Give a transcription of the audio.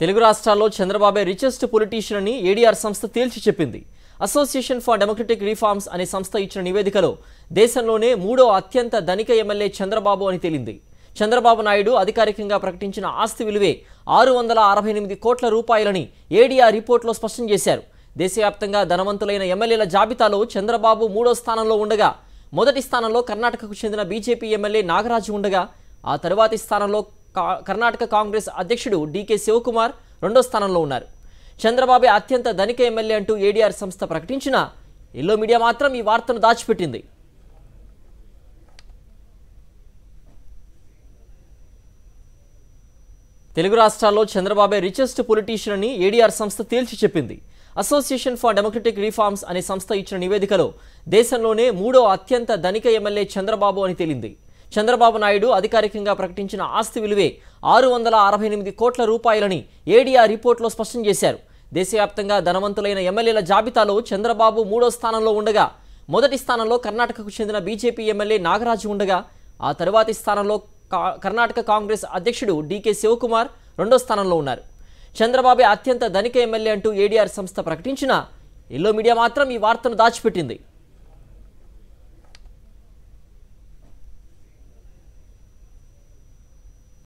తెలుగు రాష్ట్రాల్లో చంద్రబాబే richest politician అని ఏడీఆర్ సంస్థ తేల్చి చెప్పింది అసోసియేషన్ ఫర్ డెమోక్రటిక్ రిఫార్మ్స్ అనే సంస్థ ఇచ్చిన నివేదికలో దేశంలోనే మూడో అత్యంత ధనిక ఎమ్మెల్యే చంద్రబాబు అని తేలింది చంద్రబాబు నాయుడు అధికారికంగా ప్రకటించిన ఆస్తి విలువే ఆరు వందల అరవై ఎనిమిది కోట్ల రూపాయలని ఏడీఆర్ రిపోర్ట్లో స్పష్టం చేశారు దేశవ్యాప్తంగా ధనవంతులైన ఎమ్మెల్యేల జాబితాలో చంద్రబాబు మూడో స్థానంలో ఉండగా మొదటి స్థానంలో కర్ణాటకకు చెందిన బీజేపీ ఎమ్మెల్యే నాగరాజు ఉండగా ఆ తరువాతి స్థానంలో కర్ణాటక కాంగ్రెస్ అధ్యక్షుడు డీకే శివకుమార్ రెండో స్థానంలో ఉన్నారు చంద్రబాబే అత్యంత ధనిక ఎమ్మెల్యే అంటూ ఏడీఆర్ సంస్థ ప్రకటించిన ఎల్లో మీడియా మాత్రం ఈ వార్తను దాచిపెట్టింది తెలుగు రాష్ట్రాల్లో చంద్రబాబే రిచెస్ట్ పొలిటీషియన్ అని ఏడీఆర్ సంస్థ తేల్చి చెప్పింది అసోసియేషన్ ఫర్ డెమోక్రటిక్ రిఫార్మ్స్ అనే సంస్థ ఇచ్చిన నివేదికలో దేశంలోనే మూడో అత్యంత ధనిక ఎమ్మెల్యే చంద్రబాబు అని తేలింది చంద్రబాబు నాయుడు అధికారికంగా ప్రకటించిన ఆస్తి విలువే ఆరు వందల అరవై ఎనిమిది కోట్ల రూపాయలని ఏడీఆర్ రిపోర్ట్లో స్పష్టం చేశారు దేశవ్యాప్తంగా ధనవంతులైన ఎమ్మెల్యేల జాబితాలో చంద్రబాబు మూడో స్థానంలో ఉండగా మొదటి స్థానంలో కర్ణాటకకు చెందిన బీజేపీ ఎమ్మెల్యే నాగరాజు ఉండగా ఆ తరువాతి స్థానంలో కర్ణాటక కాంగ్రెస్ అధ్యక్షుడు డీకే శివకుమార్ రెండో స్థానంలో ఉన్నారు చంద్రబాబు అత్యంత ధనిక ఎమ్మెల్యే అంటూ ఏడీఆర్ సంస్థ ప్రకటించిన ఎల్లో మీడియా మాత్రం ఈ వార్తను దాచిపెట్టింది